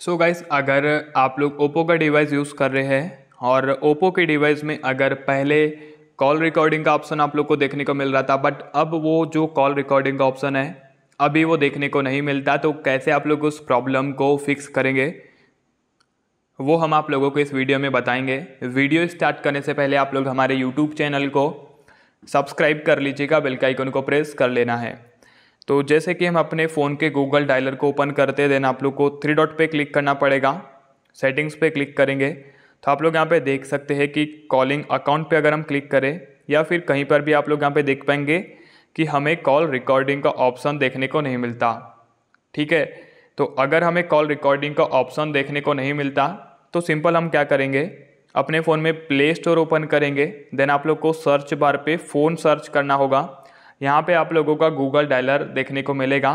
सो so guys अगर आप लोग ओप्पो का डिवाइस यूज़ कर रहे हैं और ओप्पो के डिवाइस में अगर पहले कॉल रिकॉर्डिंग का ऑप्शन आप लोग को देखने को मिल रहा था बट अब वो जो कॉल रिकॉर्डिंग का ऑप्शन है अभी वो देखने को नहीं मिलता तो कैसे आप लोग उस प्रॉब्लम को फिक्स करेंगे वो हम आप लोगों को इस वीडियो में बताएंगे वीडियो स्टार्ट करने से पहले आप लोग हमारे यूट्यूब चैनल को सब्सक्राइब कर लीजिएगा बेल का आइकन को प्रेस कर लेना है तो जैसे कि हम अपने फ़ोन के गूगल डायलर को ओपन करते देन आप लोग को थ्री डॉट पे क्लिक करना पड़ेगा सेटिंग्स पे क्लिक करेंगे तो आप लोग यहाँ पे देख सकते हैं कि कॉलिंग अकाउंट पे अगर हम क्लिक करें या फिर कहीं पर भी आप लोग यहाँ पे देख पाएंगे कि हमें कॉल रिकॉर्डिंग का ऑप्शन देखने को नहीं मिलता ठीक है तो अगर हमें कॉल रिकॉर्डिंग का ऑप्शन देखने को नहीं मिलता तो सिंपल हम क्या करेंगे अपने फ़ोन में प्ले स्टोर ओपन करेंगे देन आप लोग को सर्च बार पे फ़ोन सर्च करना होगा यहाँ पे आप लोगों का गूगल डायलर देखने को मिलेगा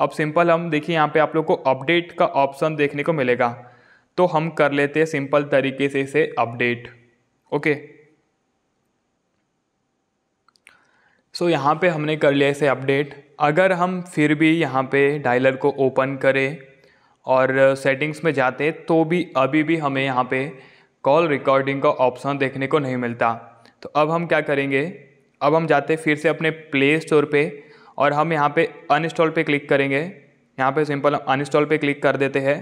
अब सिंपल हम देखिए यहाँ पे आप लोग को अपडेट का ऑप्शन देखने को मिलेगा तो हम कर लेते हैं सिंपल तरीके से इसे अपडेट ओके सो यहाँ पे हमने कर लिया इसे अपडेट अगर हम फिर भी यहाँ पे डायलर को ओपन करें और सेटिंग्स में जाते तो भी अभी भी हमें यहाँ पे कॉल रिकॉर्डिंग का ऑप्शन देखने को नहीं मिलता तो अब हम क्या करेंगे अब हम जाते हैं फिर से अपने प्ले स्टोर पे और हम यहाँ पे अनइंस्टॉल पे क्लिक करेंगे यहाँ पे सिंपल हम अनइंस्टॉल पे क्लिक कर देते हैं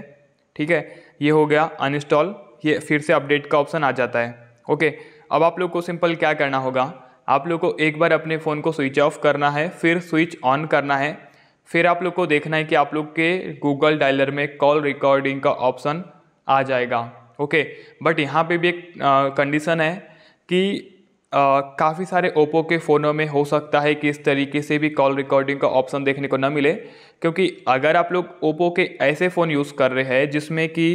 ठीक है ये हो गया अनइंस्टॉल ये फिर से अपडेट का ऑप्शन आ जाता है ओके अब आप लोग को सिंपल क्या करना होगा आप लोग को एक बार अपने फ़ोन को स्विच ऑफ करना है फिर स्विच ऑन करना है फिर आप लोग को देखना है कि आप लोग के गूगल डायलर में कॉल रिकॉर्डिंग का ऑप्शन आ जाएगा ओके बट यहाँ पे भी एक कंडीशन है कि काफ़ी सारे ओप्पो के फ़ोनों में हो सकता है कि इस तरीके से भी कॉल रिकॉर्डिंग का ऑप्शन देखने को ना मिले क्योंकि अगर आप लोग ओप्पो के ऐसे फ़ोन यूज़ कर रहे हैं जिसमें कि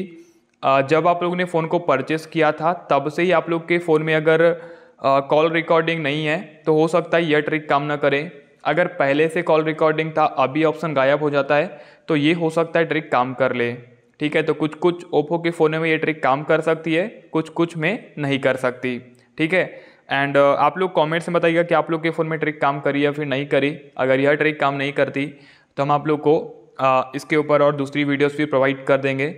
जब आप लोगों ने फ़ोन को परचेस किया था तब से ही आप लोग के फ़ोन में अगर कॉल रिकॉर्डिंग नहीं है तो हो सकता है यह ट्रिक काम ना करे अगर पहले से कॉल रिकॉर्डिंग था अभी ऑप्शन गायब हो जाता है तो ये हो सकता है ट्रिक काम कर ले ठीक है तो कुछ कुछ ओप्पो के फ़ोन में ये ट्रिक काम कर सकती है कुछ कुछ में नहीं कर सकती ठीक है एंड uh, आप लोग कमेंट्स में बताइएगा कि आप लोग के फ़ोन में ट्रिक काम करी या फिर नहीं करी अगर यह ट्रिक काम नहीं करती तो हम आप लोग को uh, इसके ऊपर और दूसरी वीडियोस भी प्रोवाइड कर देंगे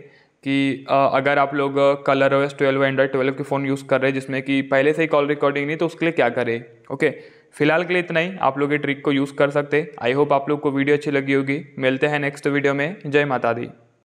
कि uh, अगर आप लोग Color OS twelve Android twelve के फ़ोन यूज़ कर रहे हैं जिसमें कि पहले से ही कॉल रिकॉर्डिंग नहीं तो उसके लिए क्या करें ओके फिलहाल के लिए इतना ही आप लोग ये ट्रिक को यूज़ कर सकते आई होप आप लोग को वीडियो अच्छी लगी होगी मिलते हैं नेक्स्ट वीडियो में जय माता दी